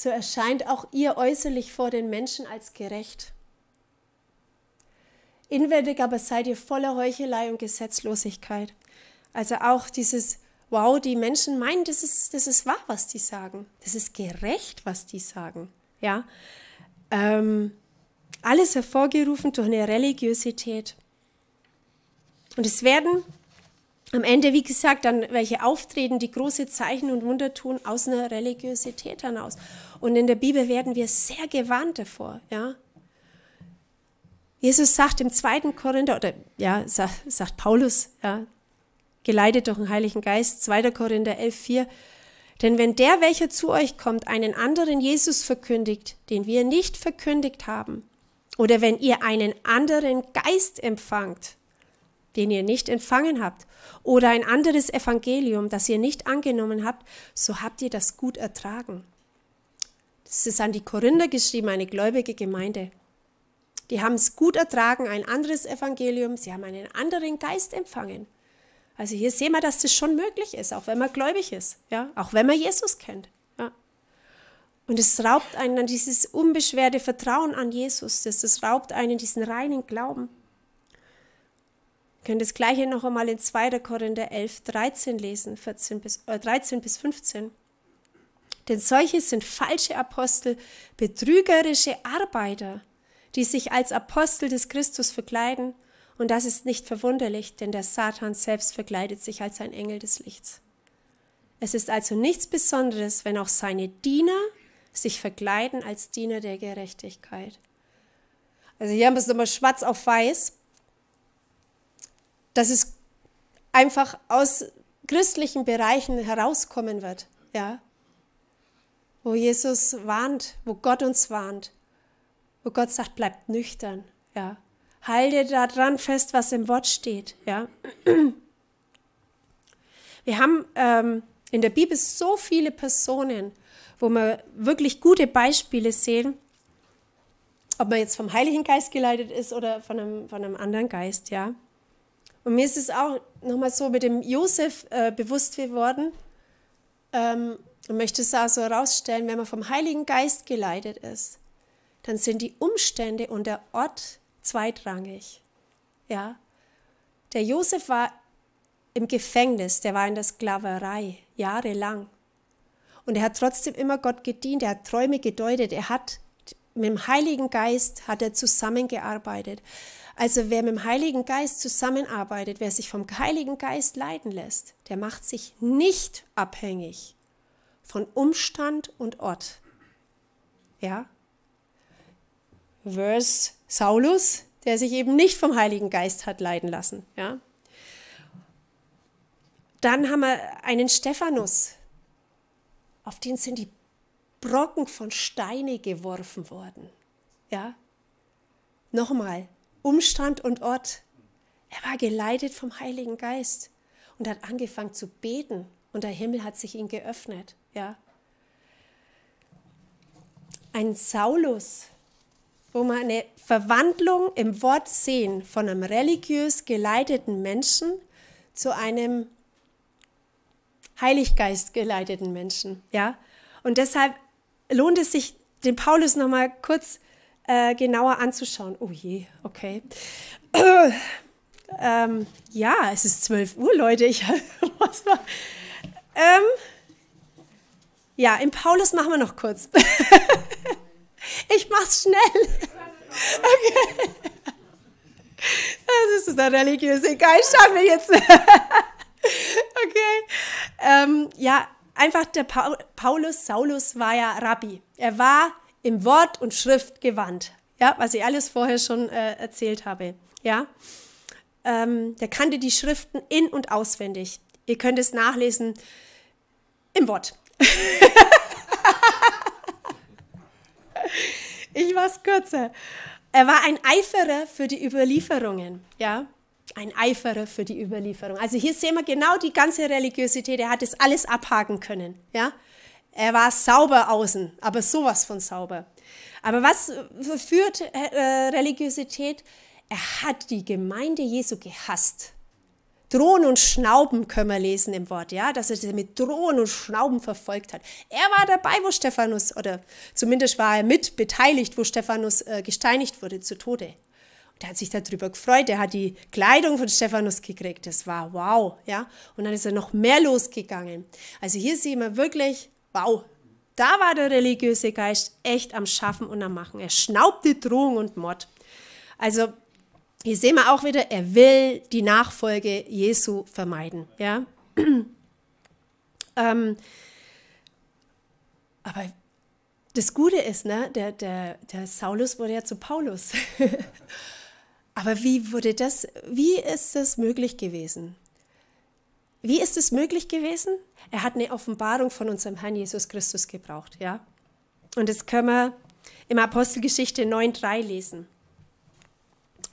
so erscheint auch ihr äußerlich vor den Menschen als gerecht. Inwendig aber seid ihr voller Heuchelei und Gesetzlosigkeit. Also auch dieses, wow, die Menschen meinen, das ist, das ist wahr, was die sagen. Das ist gerecht, was die sagen. Ja. Ähm, alles hervorgerufen durch eine Religiosität. Und es werden am Ende, wie gesagt, dann welche auftreten, die große Zeichen und Wunder tun aus einer Religiosität heraus. Und in der Bibel werden wir sehr gewarnt davor, ja. Jesus sagt im zweiten Korinther, oder ja, sagt, sagt Paulus, ja, geleitet durch den Heiligen Geist, 2. Korinther 11, 4, denn wenn der, welcher zu euch kommt, einen anderen Jesus verkündigt, den wir nicht verkündigt haben, oder wenn ihr einen anderen Geist empfangt, den ihr nicht empfangen habt, oder ein anderes Evangelium, das ihr nicht angenommen habt, so habt ihr das gut ertragen. Das ist an die Korinther geschrieben, eine gläubige Gemeinde. Die haben es gut ertragen, ein anderes Evangelium, sie haben einen anderen Geist empfangen. Also hier sehen wir, dass das schon möglich ist, auch wenn man gläubig ist, ja, auch wenn man Jesus kennt. Ja. Und es raubt einen dann dieses unbeschwerte Vertrauen an Jesus, das, das raubt einen diesen reinen Glauben können das gleiche noch einmal in 2. Korinther 11, 13 lesen, 14 bis, äh, 13 bis 15. Denn solche sind falsche Apostel, betrügerische Arbeiter, die sich als Apostel des Christus verkleiden. Und das ist nicht verwunderlich, denn der Satan selbst verkleidet sich als ein Engel des Lichts. Es ist also nichts Besonderes, wenn auch seine Diener sich verkleiden als Diener der Gerechtigkeit. Also hier haben wir es nochmal schwarz auf weiß dass es einfach aus christlichen Bereichen herauskommen wird, ja. Wo Jesus warnt, wo Gott uns warnt, wo Gott sagt, bleibt nüchtern, ja. Halte daran fest, was im Wort steht, ja. Wir haben ähm, in der Bibel so viele Personen, wo wir wirklich gute Beispiele sehen, ob man jetzt vom Heiligen Geist geleitet ist oder von einem, von einem anderen Geist, ja. Und mir ist es auch nochmal so mit dem Josef äh, bewusst geworden ähm, und möchte es auch so herausstellen, wenn man vom Heiligen Geist geleitet ist, dann sind die Umstände und der Ort zweitrangig. Ja? Der Josef war im Gefängnis, der war in der Sklaverei jahrelang. Und er hat trotzdem immer Gott gedient, er hat Träume gedeutet, er hat mit dem Heiligen Geist hat er zusammengearbeitet. Also wer mit dem Heiligen Geist zusammenarbeitet, wer sich vom Heiligen Geist leiten lässt, der macht sich nicht abhängig von Umstand und Ort. Ja? Vers Saulus, der sich eben nicht vom Heiligen Geist hat leiden lassen. Ja? Dann haben wir einen Stephanus. Auf den sind die Brocken von Steine geworfen worden. Ja? Nochmal, Umstand und Ort. Er war geleitet vom Heiligen Geist und hat angefangen zu beten und der Himmel hat sich ihm geöffnet. Ja? Ein Saulus, wo man eine Verwandlung im Wort sehen von einem religiös geleiteten Menschen zu einem Heiliggeist geleiteten Menschen. Ja? Und deshalb lohnt es sich, den Paulus nochmal kurz äh, genauer anzuschauen. Oh je, okay. Ähm, ja, es ist 12 Uhr, Leute. Ich muss mal. Ähm, ja, im Paulus machen wir noch kurz. ich mach's schnell. Okay. Das ist eine religiöse Geist, schauen wir jetzt. okay. Ähm, ja, einfach der Paulus, Saulus war ja Rabbi. Er war im Wort und Schrift gewandt. Ja, was ich alles vorher schon äh, erzählt habe. Ja, ähm, der kannte die Schriften in und auswendig. Ihr könnt es nachlesen im Wort. ich war es kürzer. Er war ein Eiferer für die Überlieferungen. Ja, ein Eiferer für die Überlieferung. Also hier sehen wir genau die ganze Religiosität. Er hat es alles abhaken können. Ja? Er war sauber außen, aber sowas von sauber. Aber was verführt äh, Religiosität? Er hat die Gemeinde Jesu gehasst. Drohen und Schnauben können wir lesen im Wort, ja, dass er sie mit Drohen und Schnauben verfolgt hat. Er war dabei, wo Stephanus, oder zumindest war er mit beteiligt, wo Stephanus äh, gesteinigt wurde zu Tode der hat sich darüber gefreut, der hat die Kleidung von Stephanus gekriegt, das war wow, ja. Und dann ist er noch mehr losgegangen. Also hier sehen wir wirklich, wow, da war der religiöse Geist echt am Schaffen und am Machen. Er schnaubte Drohung und Mord. Also hier sehen wir auch wieder, er will die Nachfolge Jesu vermeiden, ja. ähm, aber das Gute ist, ne, der, der, der Saulus wurde ja zu Paulus. Aber wie wurde das, wie ist das möglich gewesen? Wie ist es möglich gewesen? Er hat eine Offenbarung von unserem Herrn Jesus Christus gebraucht, ja? Und das können wir im Apostelgeschichte 9,3 lesen.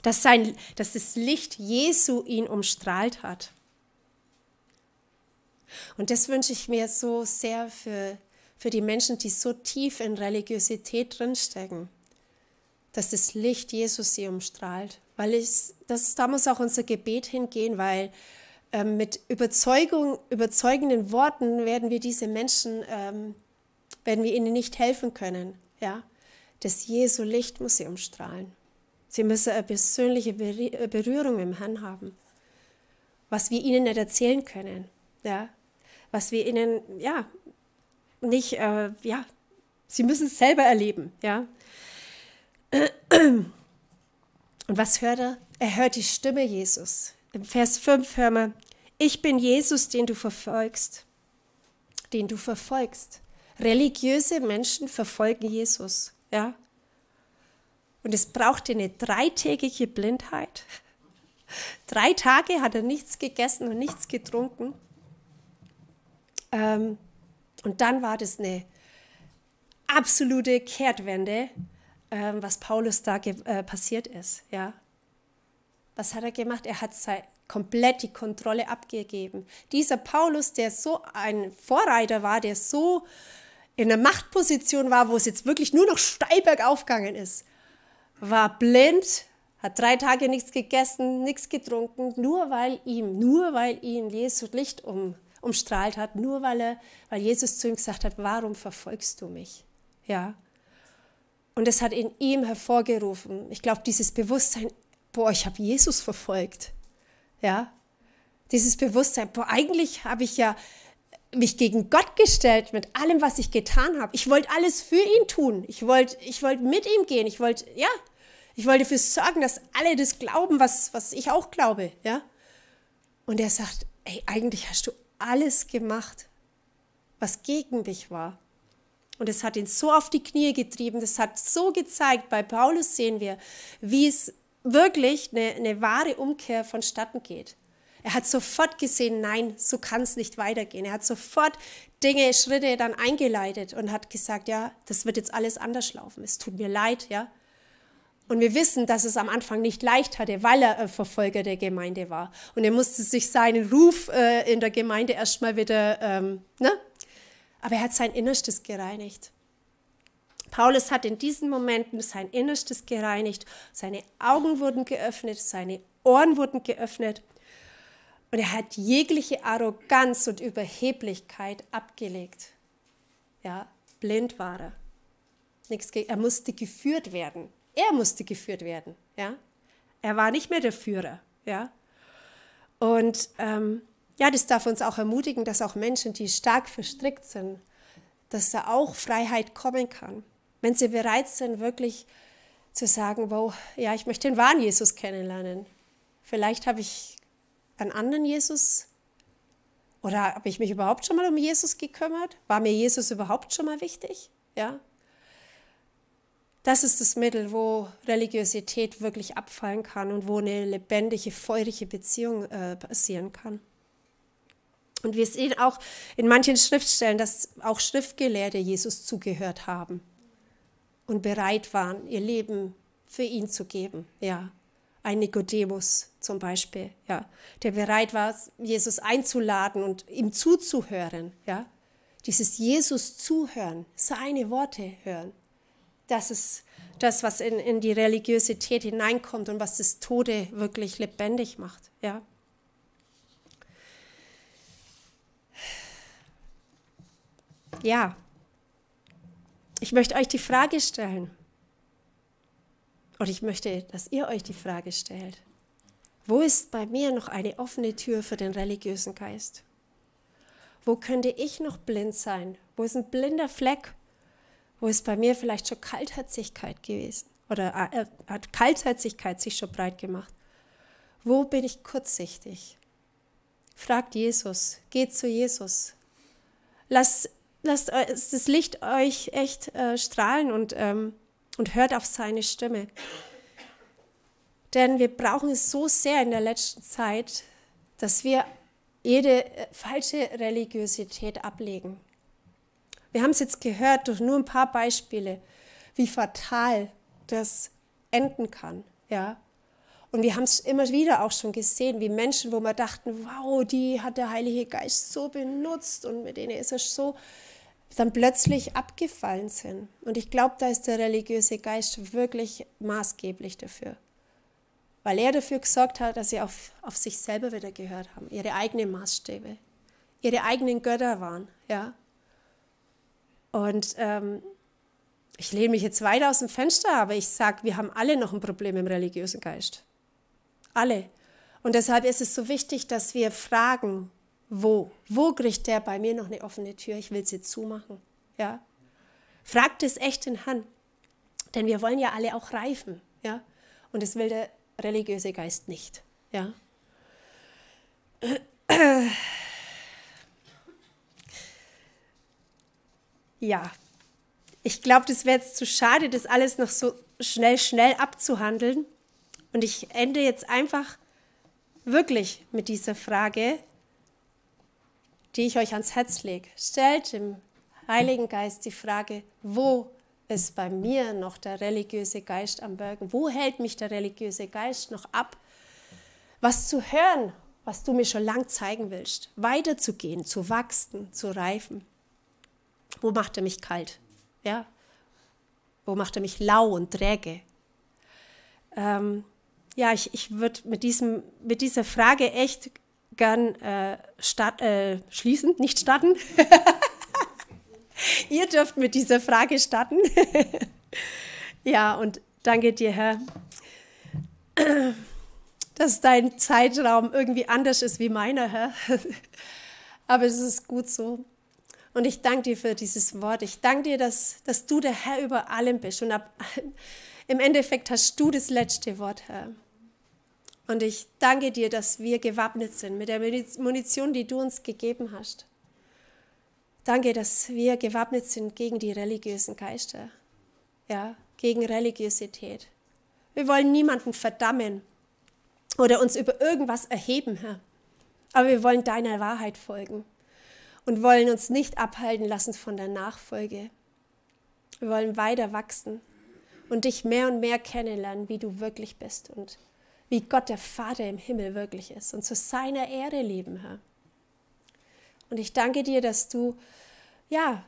Dass, sein, dass das Licht Jesu ihn umstrahlt hat. Und das wünsche ich mir so sehr für, für die Menschen, die so tief in Religiosität drinstecken, dass das Licht Jesus sie umstrahlt weil ich, das, da muss auch unser Gebet hingehen, weil ähm, mit Überzeugung, überzeugenden Worten werden wir diese Menschen, ähm, werden wir ihnen nicht helfen können. Ja? Das Jesu Licht muss sie umstrahlen. Sie müssen eine persönliche äh, Berührung mit dem Herrn haben, was wir ihnen nicht erzählen können. Ja? Was wir ihnen, ja, nicht, äh, ja, sie müssen es selber erleben. Ja? Und was hört er? Er hört die Stimme Jesus. Im Vers 5 hören wir, ich bin Jesus, den du verfolgst, den du verfolgst. Religiöse Menschen verfolgen Jesus, ja. Und es brauchte eine dreitägige Blindheit. Drei Tage hat er nichts gegessen und nichts getrunken. Ähm, und dann war das eine absolute Kehrtwende ähm, was Paulus da äh, passiert ist. Ja? Was hat er gemacht? Er hat sein, komplett die Kontrolle abgegeben. Dieser Paulus, der so ein Vorreiter war, der so in der Machtposition war, wo es jetzt wirklich nur noch steil bergauf gegangen ist, war blind, hat drei Tage nichts gegessen, nichts getrunken, nur weil ihm, nur weil ihn Jesus Licht um, umstrahlt hat, nur weil er, weil Jesus zu ihm gesagt hat, warum verfolgst du mich? Ja. Und es hat in ihm hervorgerufen, ich glaube, dieses Bewusstsein, boah, ich habe Jesus verfolgt. Ja, dieses Bewusstsein, boah, eigentlich habe ich ja mich gegen Gott gestellt mit allem, was ich getan habe. Ich wollte alles für ihn tun. Ich wollte ich wollt mit ihm gehen. Ich wollte, ja, ich wollte dafür sorgen, dass alle das glauben, was, was ich auch glaube. Ja? Und er sagt, ey, eigentlich hast du alles gemacht, was gegen dich war. Und es hat ihn so auf die Knie getrieben, das hat so gezeigt, bei Paulus sehen wir, wie es wirklich eine, eine wahre Umkehr vonstatten geht. Er hat sofort gesehen, nein, so kann es nicht weitergehen. Er hat sofort Dinge, Schritte dann eingeleitet und hat gesagt, ja, das wird jetzt alles anders laufen. Es tut mir leid, ja. Und wir wissen, dass es am Anfang nicht leicht hatte, weil er Verfolger der Gemeinde war. Und er musste sich seinen Ruf äh, in der Gemeinde erstmal wieder ähm, ne, aber er hat sein Innerstes gereinigt. Paulus hat in diesen Momenten sein Innerstes gereinigt, seine Augen wurden geöffnet, seine Ohren wurden geöffnet und er hat jegliche Arroganz und Überheblichkeit abgelegt. Ja, blind war er. er musste geführt werden. Er musste geführt werden. Ja, er war nicht mehr der Führer. Ja, und ähm, ja, das darf uns auch ermutigen, dass auch Menschen, die stark verstrickt sind, dass da auch Freiheit kommen kann. Wenn sie bereit sind, wirklich zu sagen, wow, ja, ich möchte den wahren Jesus kennenlernen. Vielleicht habe ich einen anderen Jesus oder habe ich mich überhaupt schon mal um Jesus gekümmert? War mir Jesus überhaupt schon mal wichtig? Ja. Das ist das Mittel, wo Religiosität wirklich abfallen kann und wo eine lebendige, feurige Beziehung äh, passieren kann. Und wir sehen auch in manchen Schriftstellen, dass auch Schriftgelehrte Jesus zugehört haben und bereit waren, ihr Leben für ihn zu geben. Ja, ein Nikodemus zum Beispiel, ja, der bereit war, Jesus einzuladen und ihm zuzuhören. Ja, dieses Jesus zuhören, seine Worte hören, das ist das, was in, in die Religiosität hineinkommt und was das Tode wirklich lebendig macht. Ja. Ja. Ich möchte euch die Frage stellen. Und ich möchte, dass ihr euch die Frage stellt. Wo ist bei mir noch eine offene Tür für den religiösen Geist? Wo könnte ich noch blind sein? Wo ist ein blinder Fleck? Wo ist bei mir vielleicht schon Kaltherzigkeit gewesen? Oder äh, äh hat Kaltherzigkeit sich schon breit gemacht? Wo bin ich kurzsichtig? Fragt Jesus, geht zu Jesus. Lass lasst das Licht euch echt äh, strahlen und, ähm, und hört auf seine Stimme. Denn wir brauchen es so sehr in der letzten Zeit, dass wir jede äh, falsche Religiosität ablegen. Wir haben es jetzt gehört durch nur ein paar Beispiele, wie fatal das enden kann. Ja? Und wir haben es immer wieder auch schon gesehen, wie Menschen, wo wir dachten, wow, die hat der Heilige Geist so benutzt und mit denen ist er so, dann plötzlich abgefallen sind. Und ich glaube, da ist der religiöse Geist wirklich maßgeblich dafür. Weil er dafür gesorgt hat, dass sie auf, auf sich selber wieder gehört haben, ihre eigenen Maßstäbe, ihre eigenen Götter waren. Ja? Und ähm, ich lehne mich jetzt weit aus dem Fenster, aber ich sage, wir haben alle noch ein Problem im religiösen Geist. Alle. Und deshalb ist es so wichtig, dass wir fragen, wo? Wo kriegt der bei mir noch eine offene Tür? Ich will sie zumachen. Ja? Fragt es echt in Hand. Denn wir wollen ja alle auch reifen. Ja? Und das will der religiöse Geist nicht. Ja? Ja, ich glaube, das wäre jetzt zu schade, das alles noch so schnell, schnell abzuhandeln. Und ich ende jetzt einfach wirklich mit dieser Frage, die ich euch ans Herz lege. Stellt dem Heiligen Geist die Frage, wo ist bei mir noch der religiöse Geist am Wirken? Wo hält mich der religiöse Geist noch ab, was zu hören, was du mir schon lang zeigen willst, weiterzugehen, zu wachsen, zu reifen? Wo macht er mich kalt? Ja? Wo macht er mich lau und träge? Ähm, ja, ich, ich würde mit, mit dieser Frage echt gern äh, start, äh, schließen, nicht starten. Ihr dürft mit dieser Frage starten. ja, und danke dir, Herr, dass dein Zeitraum irgendwie anders ist wie meiner, Herr. Aber es ist gut so. Und ich danke dir für dieses Wort. Ich danke dir, dass, dass du der Herr über allem bist. Und ab, im Endeffekt hast du das letzte Wort, Herr. Und ich danke dir, dass wir gewappnet sind mit der Munition, die du uns gegeben hast. Danke, dass wir gewappnet sind gegen die religiösen Geister, ja, gegen Religiosität. Wir wollen niemanden verdammen oder uns über irgendwas erheben, Herr. Aber wir wollen deiner Wahrheit folgen und wollen uns nicht abhalten lassen von der Nachfolge. Wir wollen weiter wachsen und dich mehr und mehr kennenlernen, wie du wirklich bist und wie Gott der Vater im Himmel wirklich ist und zu seiner Ehre leben, Herr. Und ich danke dir, dass du, ja,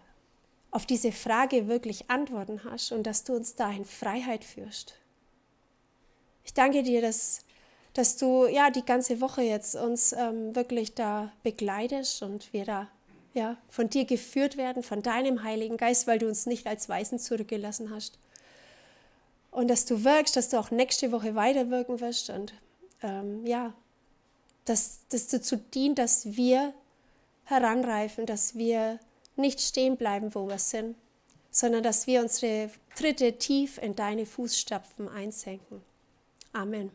auf diese Frage wirklich Antworten hast und dass du uns da in Freiheit führst. Ich danke dir, dass, dass du ja die ganze Woche jetzt uns ähm, wirklich da begleitest und wir da ja, von dir geführt werden, von deinem Heiligen Geist, weil du uns nicht als Weisen zurückgelassen hast, und dass du wirkst, dass du auch nächste Woche weiterwirken wirst und ähm, ja, dass das dazu dient, dass wir heranreifen, dass wir nicht stehen bleiben, wo wir sind, sondern dass wir unsere Tritte tief in deine Fußstapfen einsenken. Amen.